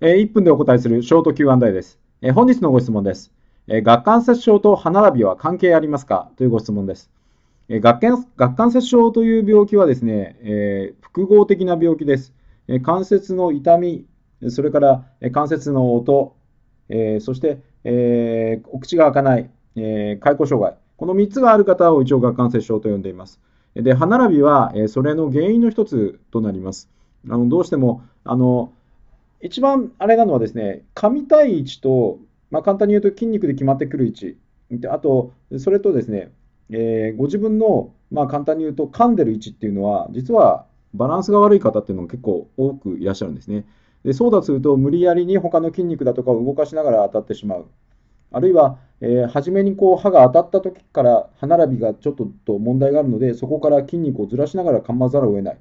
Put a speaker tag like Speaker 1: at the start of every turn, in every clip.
Speaker 1: え1分でお答えするショート Q&A です。え本日のご質問です。え顎関節症と歯並びは関係ありますかというご質問です。え顎関節症という病気はですね、え複合的な病気です。え関節の痛み、それから関節の音、えそして、えお口が開かない、え開口障害、この3つがある方を一応顎関節症と呼んでいます。で歯並びは、えそれの原因の1つとなります。あのどうしてもあの一番あれなのはですね、紙対位置と、まあ、簡単に言うと筋肉で決まってくる位置、あと、それとですね、えー、ご自分の、まあ、簡単に言うと噛んでる位置っていうのは、実はバランスが悪い方っていうのも結構多くいらっしゃるんですね。でそうだとすると、無理やりに他の筋肉だとかを動かしながら当たってしまう。あるいは、えー、初めにこう歯が当たった時から歯並びがちょっと問題があるので、そこから筋肉をずらしながら噛まざるを得ない。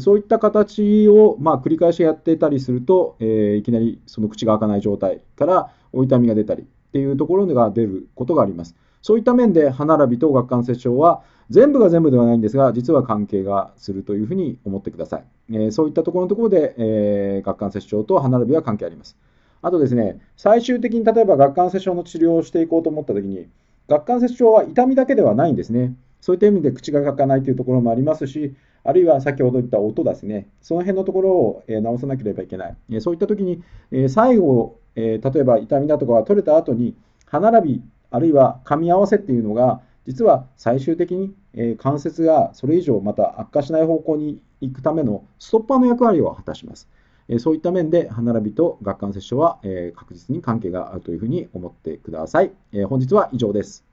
Speaker 1: そういった形をまあ繰り返しやってたりすると、えー、いきなりその口が開かない状態からお痛みが出たりっていうところが出ることがあります。そういった面で歯並びと顎関節症は全部が全部ではないんですが、実は関係がするというふうに思ってください。えー、そういったところのところで、えー、顎関節症と歯並びは関係あります。あとですね、最終的に例えば顎関節症の治療をしていこうと思ったときに、顎関節症は痛みだけではないんですね。そういった意味で口が開かないというところもありますし、あるいは先ほど言った音ですね、その辺のところを直さなければいけない。そういったときに、最後、例えば痛みだとかが取れた後に、歯並び、あるいは噛み合わせっていうのが、実は最終的に関節がそれ以上また悪化しない方向に行くためのストッパーの役割を果たします。そういった面で歯並びと顎関節症は確実に関係があるというふうに思ってください。本日は以上です。